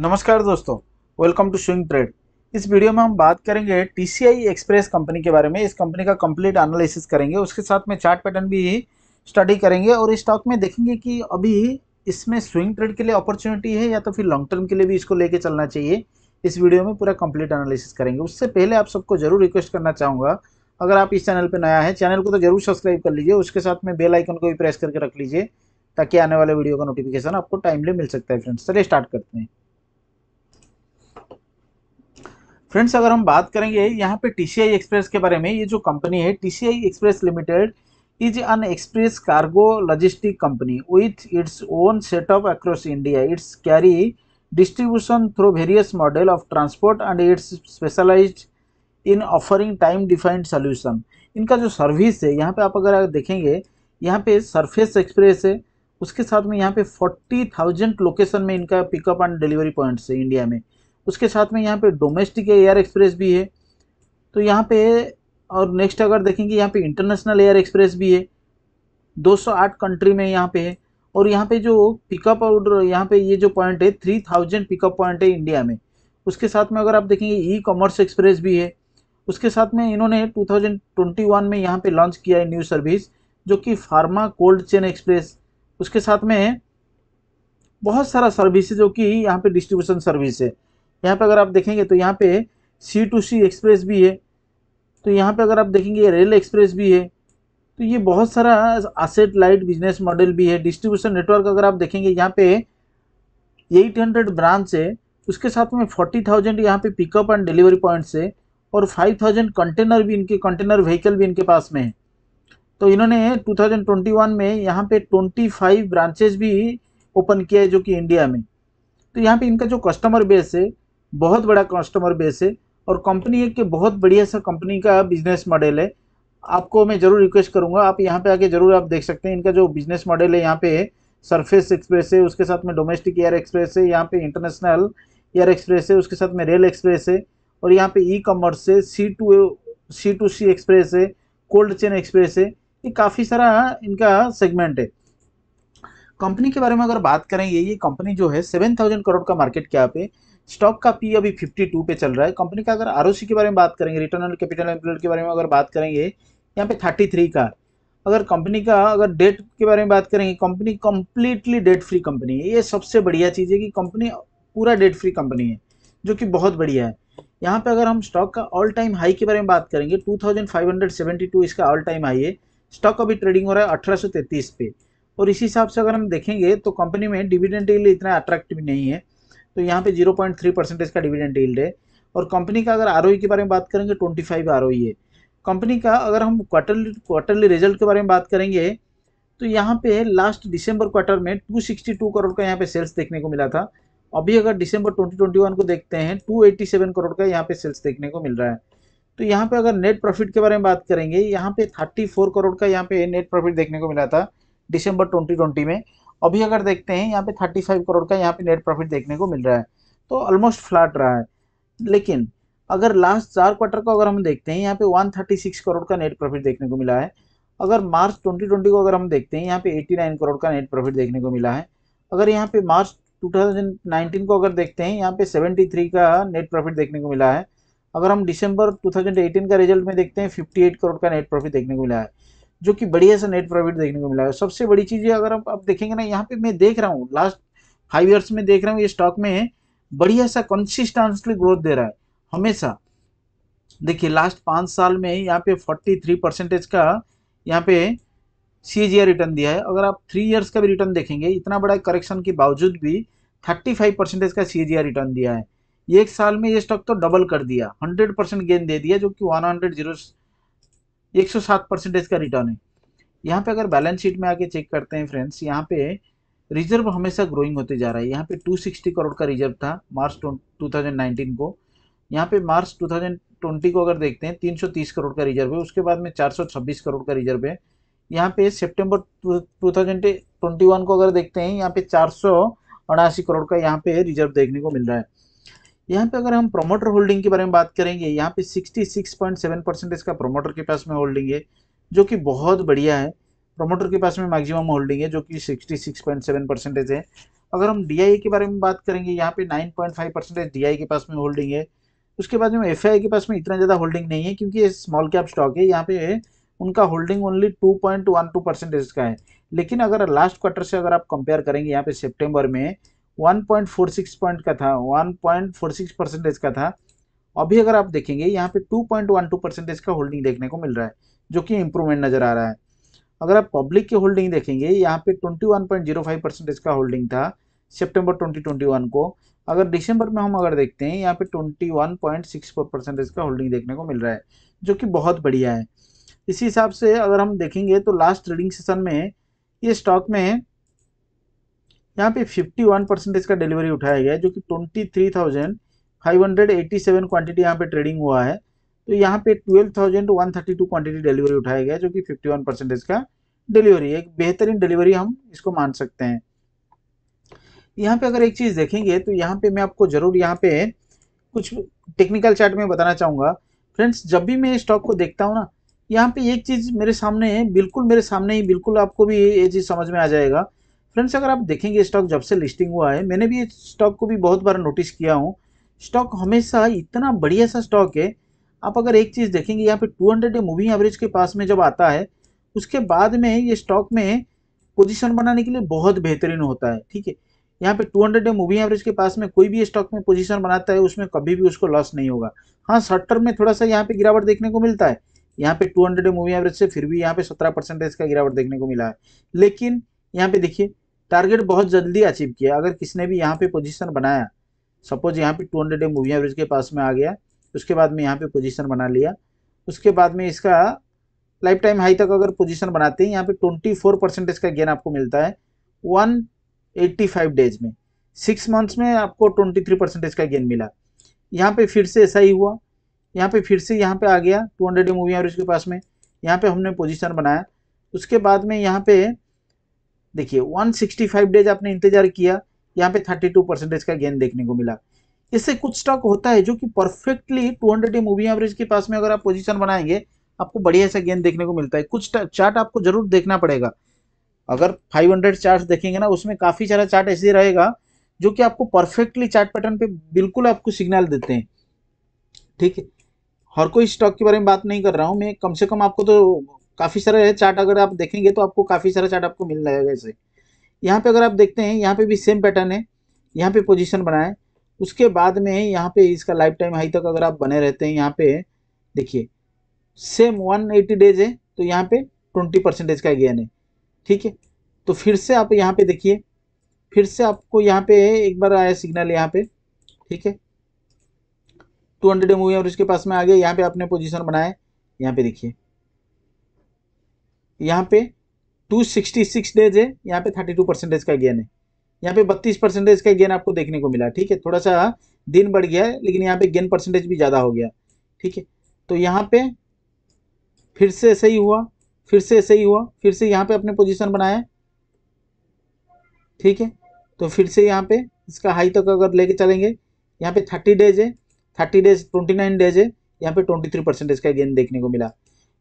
नमस्कार दोस्तों welcome to swing trade इस वीडियो में हम बात करेंगे टी एक्सप्रेस कंपनी के बारे में इस कंपनी का कंप्लीट एनालिसिस करेंगे उसके साथ में चार्ट पैटर्न भी स्टडी करेंगे और इस स्टॉक में देखेंगे कि अभी इसमें स्विंग ट्रेड के लिए अपॉर्चुनिटी है या तो फिर लॉन्ग टर्म के लिए भी इसको लेके चलना चाहिए इस वीडियो में पूरा कंप्लीट एनालिसिस करेंगे उससे पहले आप सबको जरूर रिक्वेस्ट करना चाहूँगा अगर आप इस चैनल पर नया है चैनल को तो जरूर सब्सक्राइब कर लीजिए उसके साथ में बेल आइकन को भी प्रेस करके रख लीजिए ताकि आने वाले वीडियो का नोटिफिकेशन आपको टाइमली मिल सकता है फ्रेंड्स चलिए स्टार्ट करते हैं फ्रेंड्स अगर हम बात करेंगे यहाँ पे टी एक्सप्रेस के बारे में ये जो कंपनी है T express limited is an express cargo logistic company with its own setup across India its carry distribution through various model of transport and its specialized in offering time defined solution इनका जो service है यहाँ पे आप अगर देखेंगे यहाँ पे सरफेस एक्सप्रेस है उसके साथ में यहाँ पे फोर्टी थाउजेंड लोकेशन में इनका पिकअप एंड डिलीवरी पॉइंट्स है इंडिया में उसके साथ में यहाँ पे डोमेस्टिक एयर एक्सप्रेस भी है तो यहाँ पे और नेक्स्ट अगर देखेंगे यहाँ पे इंटरनेशनल एयर एक्सप्रेस भी है 208 कंट्री में यहाँ पे है और यहाँ पे जो पिकअप और यहाँ पे ये जो पॉइंट है थाउजेंड पिकअप पॉइंट है इंडिया में उसके साथ में अगर आप देखेंगे ई कॉमर्स एक्सप्रेस भी है उसके साथ में इन्होंने टू में यहाँ पर लॉन्च किया है न्यू सर्विस जो कि फार्मा कोल्ड चेन एक्सप्रेस उसके साथ में बहुत सारा सर्विस है जो कि यहाँ पे डिस्ट्रीब्यूशन सर्विस है यहाँ पर अगर आप देखेंगे तो यहाँ पे सी टू सी एक्सप्रेस भी है तो यहाँ पे अगर आप देखेंगे रेल एक्सप्रेस भी है तो ये बहुत सारा असेट लाइट बिजनेस मॉडल भी है डिस्ट्रीब्यूशन नेटवर्क अगर आप देखेंगे यहाँ पे 800 ब्रांच है उसके साथ में 40,000 थाउजेंड यहाँ पे पिकअप एंड डिलीवरी पॉइंट्स है और 5,000 कंटेनर भी इनके कंटेनर व्हीकल भी इनके पास में है तो इन्होंने 2021 में यहाँ पे 25 ब्रांचेज भी ओपन किया है जो कि इंडिया में तो यहाँ पे इनका जो कस्टमर बेस है बहुत बड़ा कस्टमर बेस है और कंपनी एक बहुत बढ़िया सा कंपनी का बिजनेस मॉडल है आपको मैं ज़रूर रिक्वेस्ट करूँगा आप यहाँ पे आके ज़रूर आप देख सकते हैं इनका जो बिजनेस मॉडल है यहाँ पे सरफेस एक्सप्रेस है उसके साथ में डोमेस्टिक एयर एक्सप्रेस है यहाँ पे इंटरनेशनल एयर एक्सप्रेस है उसके साथ में रेल एक्सप्रेस है और यहाँ पे ई कॉमर्स है C to C to C express है कोल्ड चेन एक्सप्रेस है ये काफ़ी सारा इनका सेगमेंट है कंपनी के बारे में अगर बात करें ये ये कंपनी जो है सेवन थाउजेंड करोड़ का मार्केट क्या है स्टॉक का पी अभी 52 पे चल रहा है कंपनी का अगर आर के बारे में बात करेंगे रिटर्न ऑन कैपिटल एम्प्लॉयड के बारे में अगर बात करेंगे यहाँ पे 33 का अगर कंपनी का अगर डेट के बारे में बात करेंगे company completely debt free company है ये सबसे बढ़िया चीज़ है कि कंपनी पूरा डेट फ्री कंपनी है जो कि बहुत बढ़िया है यहाँ पर अगर हम स्टॉक का ऑल टाइम हाई के बारे में बात करेंगे टू इसका ऑल टाइम हाई है स्टॉक अभी ट्रेडिंग हो रहा है अठारह पे और इसी हिसाब से अगर हम देखेंगे तो कंपनी में डिविडेंड के लिए इतना अट्रैक्टिव नहीं है तो यहाँ पे 0.3 परसेंटेज का डिविडेंड डील है और कंपनी का अगर आर e के बारे में बात करेंगे ट्वेंटी फाइव आर है कंपनी का अगर हम क्वार्टरली क्वार्टरली रिजल्ट के बारे में बात करेंगे तो यहाँ पे लास्ट दिसंबर क्वार्टर में 262 करोड़ का यहाँ पे सेल्स देखने को मिला था अभी अगर दिसंबर 2021 को देखते हैं 287 करोड़ का यहाँ पे सेल्स देखने को मिल रहा है तो यहाँ पे अगर नेट प्रॉफिट के बारे में बात करेंगे यहाँ पे 34 करोड़ का यहाँ पे नेट प्रॉफिट देखने को मिला था दिसंबर 2020 में अभी अगर देखते हैं यहाँ पे 35 करोड़ का यहाँ पे नेट प्रॉफिट देखने को मिल रहा है तो ऑलमोस्ट फ्लैट रहा है लेकिन अगर लास्ट चार क्वार्टर को अगर हम देखते हैं यहाँ पे 136 करोड़ का नेट प्रॉफिट देखने को मिला है अगर मार्च 2020 को अगर हम देखते हैं यहाँ पे 89 करोड़ का नेट प्रॉफिट देखने को मिला है अगर यहाँ पे मार्च नाइनटीन को अगर देखते हैं यहाँ पे थ्री का नेट प्रॉफिट देखने को मिला है अगर हम थाउजेंड एटीन का रिजल्ट में देखते हैं एट करोड़ का नेट प्रॉफिट देखने को मिला है जो कि बढ़िया सा नेट प्रॉफिट देखने को मिला है सबसे बड़ी चीज़ है अगर आप आप देखेंगे ना यहाँ पे मैं देख रहा हूँ लास्ट फाइव ईयर्स में देख रहा हूँ ये स्टॉक में बढ़िया सा कंसिस्टेंसली ग्रोथ दे रहा है हमेशा देखिए लास्ट पाँच साल में यहाँ पे फोर्टी थ्री परसेंटेज का यहाँ पे सी रिटर्न दिया है अगर आप थ्री ईयर्स का भी रिटर्न देखेंगे इतना बड़ा करेक्शन के बावजूद भी थर्टी फाइव परसेंटेज का सी जी रिटर्न दिया है एक साल में ये स्टॉक तो डबल कर दिया हंड्रेड परसेंट गेन दे दिया जो कि वन हंड्रेड जीरो एक सौ सात परसेंटेज का रिटर्न है यहाँ पे अगर बैलेंस शीट में आके चेक करते हैं फ्रेंड्स यहाँ पे रिजर्व हमेशा ग्रोइंग होते जा रहा है यहाँ पे 260 करोड़ का रिजर्व था मार्च 2019 को यहाँ पे मार्च 2020 को अगर देखते हैं 330 करोड़ का रिजर्व है उसके बाद में 426 करोड़ का रिजर्व है यहाँ पे सेप्टेम्बर टू को अगर देखते हैं यहाँ पे चार करोड़ का यहाँ पे रिजर्व देखने को मिल रहा है यहाँ पे अगर हम प्रोमोटर होल्डिंग के बारे में बात करेंगे यहाँ पे 66.7 परसेंटेज का प्रोमोटर के पास में होल्डिंग है जो कि बहुत बढ़िया है प्रोमोटर के पास में मैक्सिमम होल्डिंग है जो कि 66.7 परसेंटेज है अगर हम डी के बारे में बात करेंगे यहाँ पे 9.5 परसेंटेज डी के पास में होल्डिंग है उसके बाद में एफ के पास में इतना ज़्यादा होल्डिंग नहीं है क्योंकि ये स्मॉल कैप स्टॉक है यहाँ पे उनका होल्डिंग ओनली टू परसेंटेज का है लेकिन अगर लास्ट क्वार्टर से अगर आप कंपेयर करेंगे यहाँ पे सेप्टेम्बर में 1.46 पॉइंट का था 1.46 परसेंटेज का था अभी अगर आप देखेंगे यहाँ पे 2.12 परसेंटेज का होल्डिंग देखने को मिल रहा है जो कि इम्प्रूवमेंट नज़र आ रहा है अगर आप पब्लिक की होल्डिंग देखेंगे यहाँ पे 21.05 परसेंटेज का होल्डिंग था सितंबर 2021 को अगर दिसंबर में हम अगर देखते हैं यहाँ पे 21.64 परसेंटेज का होल्डिंग देखने को मिल रहा है जो कि बहुत बढ़िया है इसी हिसाब से अगर हम देखेंगे तो लास्ट ट्रेडिंग सेशन में ये स्टॉक में यहाँ पे 51 परसेंटेज का डिलीवरी उठाया गया है जो कि 23,587 क्वांटिटी यहाँ पे ट्रेडिंग हुआ है तो यहाँ पे 12,132 क्वांटिटी डिलीवरी उठाया गया है जो कि 51 परसेंटेज का डिलीवरी एक बेहतरीन डिलीवरी हम इसको मान सकते हैं यहाँ पे अगर एक चीज़ देखेंगे तो यहाँ पे मैं आपको ज़रूर यहाँ पे कुछ टेक्निकल चार्ट में बताना चाहूँगा फ्रेंड्स जब भी मैं स्टॉक को देखता हूँ ना यहाँ पे एक चीज़ मेरे सामने है बिल्कुल मेरे सामने ही बिल्कुल आपको भी ये चीज़ समझ में आ जाएगा फ्रेंड्स अगर आप देखेंगे स्टॉक जब से लिस्टिंग हुआ है मैंने भी स्टॉक को भी बहुत बार नोटिस किया हूँ स्टॉक हमेशा इतना बढ़िया सा स्टॉक है आप अगर एक चीज़ देखेंगे यहाँ पे 200 डे मूविंग एवरेज के पास में जब आता है उसके बाद में ये स्टॉक में पोजीशन बनाने के लिए बहुत बेहतरीन होता है ठीक है यहाँ पे 200 डे मूविंग एवरेज के पास में कोई भी स्टॉक में पोजीशन बनाता है उसमें कभी भी उसको लॉस नहीं होगा हाँ शॉर्ट टर्म में थोड़ा सा यहाँ पर गिरावट देखने को मिलता है यहाँ पर टू हंड्रेड मूविंग एवरेज से फिर भी यहाँ पर सत्रह परसेंटेज का गिरावट देखने को मिला है लेकिन यहाँ पर देखिए टारगेट बहुत जल्दी अचीव किया अगर किसने भी यहाँ पे पोजीशन बनाया सपोज यहाँ पे 200 हंड्रेड मूविंग एवरेज के पास में आ गया उसके बाद में यहाँ पे पोजीशन बना लिया उसके बाद में इसका लाइफ टाइम हाई तक अगर पोजीशन बनाते हैं यहाँ पे 24 परसेंटेज का गेन आपको मिलता है 185 डेज में सिक्स मंथ्स में आपको 23 परसेंटेज का गेन मिला यहाँ पर फिर से ऐसा ही हुआ यहाँ पर फिर से यहाँ पर आ गया टू हंड्रेड मूविंग एवरेज के पास में यहाँ पर हमने पोजिशन बनाया उसके बाद में यहाँ पर देखिए 165 डेज आपने इंतजार किया यहाँ पे 32 परसेंटेज का गेन देखने को मिला इससे कुछ स्टॉक होता है जो कि परफेक्टली 200 हंड्रेड मूविंग एवरेज के पास में अगर आप पोजीशन बनाएंगे आपको बढ़िया सा गेन देखने को मिलता है कुछ चार्ट आपको जरूर देखना पड़ेगा अगर 500 हंड्रेड चार्ट देखेंगे ना उसमें काफ़ी सारा चार्ट ऐसे रहेगा जो कि आपको परफेक्टली चार्ट पैटर्न पे बिल्कुल आपको सिग्नल देते हैं ठीक है हर कोई स्टॉक के बारे में बात नहीं कर रहा हूँ मैं कम से कम आपको तो काफ़ी सारे चार्ट अगर आप देखेंगे तो आपको काफ़ी सारा चार्ट आपको मिल जाएगा ऐसे यहाँ पे अगर आप देखते हैं यहाँ पे भी सेम पैटर्न है यहाँ पे पोजीशन बनाए उसके बाद में यहाँ पे इसका लाइफ टाइम हाई तक अगर आप बने रहते हैं यहाँ पे देखिए सेम 180 डेज है तो यहाँ पे 20 परसेंटेज का गेन है ठीक है तो फिर से आप यहाँ पे देखिए फिर से आपको यहाँ पे एक बार आया सिग्नल यहाँ पे ठीक है टू हंड्रेड मूवी और उसके पास में आ गया यहाँ पे आपने पोजिशन बनाया यहाँ पे देखिए यहाँ पे 266 डेज है यहाँ पे 32 परसेंटेज का गेन है यहाँ पे 32 परसेंटेज का गेन आपको देखने को मिला ठीक है थोड़ा सा दिन बढ़ गया है लेकिन यहाँ पे गेन परसेंटेज भी ज़्यादा हो गया ठीक है तो यहाँ पे फिर से सही हुआ फिर से सही हुआ फिर से यहाँ पे अपने पोजिशन बनाया ठीक है तो फिर से यहाँ पे इसका हाई तक अगर लेके चलेंगे यहाँ पे थर्टी डेज है thirty days twenty nine days है यहाँ पे ट्वेंटी थ्री परसेंटेज का गेन देखने को मिला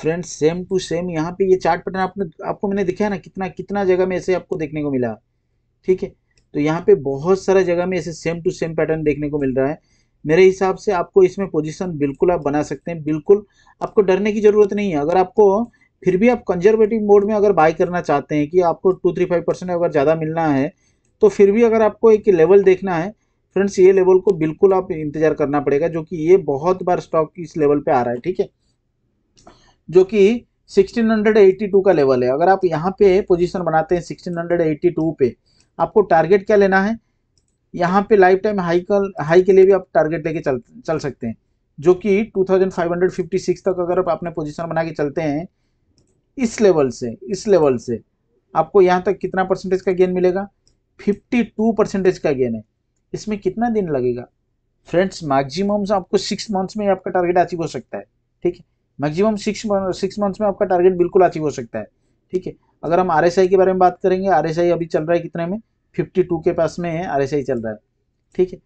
फ्रेंड्स सेम टू सेम यहाँ पे ये चार्ट पैटर्न आपने आपको मैंने दिखाया ना कितना कितना जगह में ऐसे आपको देखने को मिला ठीक है तो यहाँ पे बहुत सारा जगह में ऐसे सेम टू सेम पैटर्न देखने को मिल रहा है मेरे हिसाब से आपको इसमें पोजीशन बिल्कुल आप बना सकते हैं बिल्कुल आपको डरने की ज़रूरत नहीं है अगर आपको फिर भी आप कंजर्वेटिव मोड में अगर बाय करना चाहते हैं कि आपको टू थ्री फाइव परसेंट अगर ज़्यादा मिलना है तो फिर भी अगर आपको एक लेवल देखना है फ्रेंड्स ये लेवल को बिल्कुल आप इंतज़ार करना पड़ेगा जो कि ये बहुत बार स्टॉक इस लेवल पे आ रहा है ठीक है जो कि 1682 का लेवल है अगर आप यहाँ पे पोजीशन बनाते हैं 1682 पे आपको टारगेट क्या लेना है यहाँ पे लाइफ टाइम हाई का हाई के लिए भी आप टारगेट लेके चल चल सकते हैं जो कि 2556 तक अगर आप अपने पोजीशन बना के चलते हैं इस लेवल से इस लेवल से आपको यहाँ तक कितना परसेंटेज का गेन मिलेगा फिफ्टी परसेंटेज का गेन है इसमें कितना दिन लगेगा फ्रेंड्स मैक्सिमम आपको सिक्स मंथ्स में आपका टारगेट अचीव हो सकता है ठीक है मैक्सिमम सिक्स सिक्स मंथ्स में आपका टारगेट बिल्कुल अचीव हो सकता है ठीक है अगर हम आर के बारे में बात करेंगे आर अभी चल रहा है कितने में फिफ्टी के पास में है आर चल रहा है ठीक है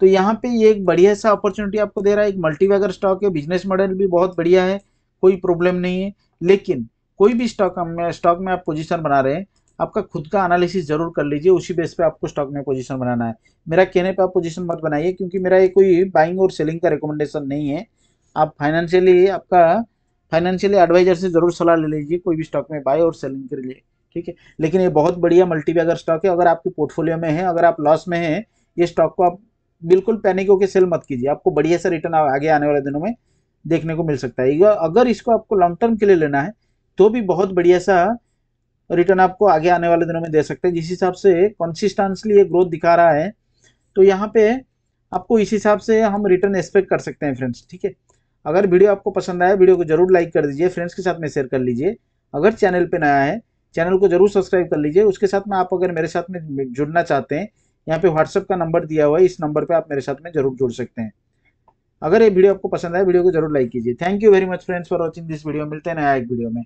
तो यहाँ पे ये एक बढ़िया सा अपॉर्चुनिटी आपको दे रहा है एक मल्टीवैगर स्टॉक है बिजनेस मॉडल भी बहुत बढ़िया है कोई प्रॉब्लम नहीं है लेकिन कोई भी स्टॉक स्टॉक में आप पोजीशन बना रहे हैं आपका खुद का एनालिसिस जरूर कर लीजिए उसी बेस पे आपको स्टॉक में पोजीशन बनाना है मेरा कहने पे आप पोजिशन मत बनाइए क्योंकि मेरा ये कोई बाइंग और सेलिंग का रिकमेंडेशन नहीं है आप फाइनेंशियली आपका फाइनेंशियली एडवाइजर से जरूर सलाह ले लीजिए कोई भी स्टॉक में बाय और सेलिंग के लिए ठीक है लेकिन ये बहुत बढ़िया मल्टी बैगर स्टॉक है अगर आपके पोर्टफोलियो में है अगर आप लॉस में है ये स्टॉक को आप बिल्कुल पैनिक होकर सेल मत कीजिए आपको बढ़िया सा रिटर्न आगे आने वाले दिनों में देखने को मिल सकता है अगर इसको आपको लॉन्ग टर्म के लिए लेना है तो भी बहुत बढ़िया सा रिटर्न आपको आगे आने वाले दिनों में दे सकते हैं जिस हिसाब से कंसिस्टेंसली ये ग्रोथ दिखा रहा है तो यहाँ पे आपको इस हिसाब से हम रिटर्न एक्सपेक्ट कर सकते हैं फ्रेंड्स ठीक है अगर वीडियो आपको पसंद आया वीडियो को जरूर लाइक कर दीजिए फ्रेंड्स के साथ में शेयर कर लीजिए अगर चैनल पर नया है चैनल को जरूर सब्सक्राइब कर लीजिए उसके साथ में आप अगर मेरे साथ में जुड़ना चाहते हैं यहाँ पे व्हाट्सअप का नंबर दिया हुआ है इस नंबर पे आप मेरे साथ में जरूर जुड़ सकते हैं अगर ये वीडियो आपको पसंद आए वीडियो को जरूर लाइक कीजिए thank you very much friends for watching this video मिलते हैं नया एक वीडियो में